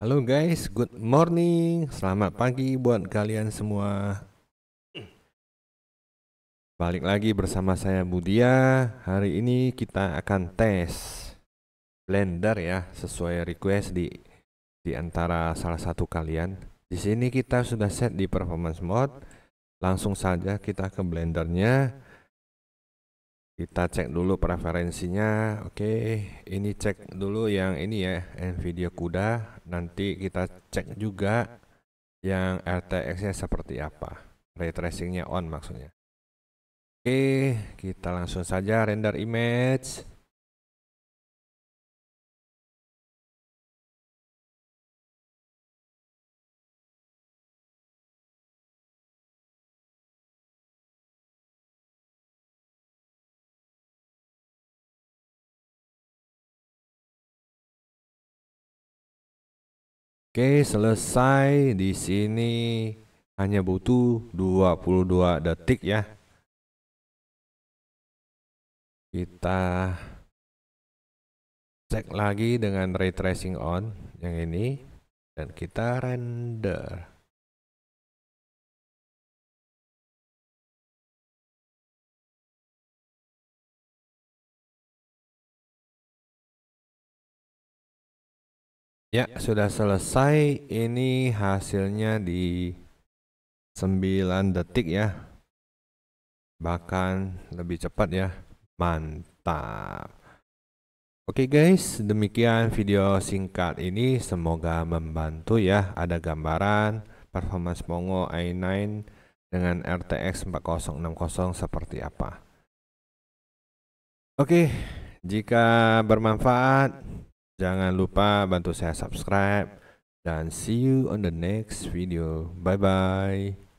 Halo guys, good morning. Selamat pagi buat kalian semua. Balik lagi bersama saya Budia. Hari ini kita akan tes blender ya, sesuai request di di antara salah satu kalian. Di sini kita sudah set di performance mode. Langsung saja kita ke blendernya. Kita cek dulu preferensinya. Oke, ini cek dulu yang ini ya, Nvidia Kuda nanti kita cek juga yang RTX-nya seperti apa. Ray tracing-nya on maksudnya. Oke, kita langsung saja render image. Oke, selesai di sini hanya butuh 22 detik ya. Kita cek lagi dengan retracing on yang ini dan kita render. Ya, ya, sudah selesai. Ini hasilnya di 9 detik ya. Bahkan lebih cepat ya. Mantap. Oke guys, demikian video singkat ini. Semoga membantu ya. Ada gambaran performa Mongo i9 dengan RTX 4060 seperti apa. Oke, jika bermanfaat Jangan lupa bantu saya subscribe dan see you on the next video. Bye bye.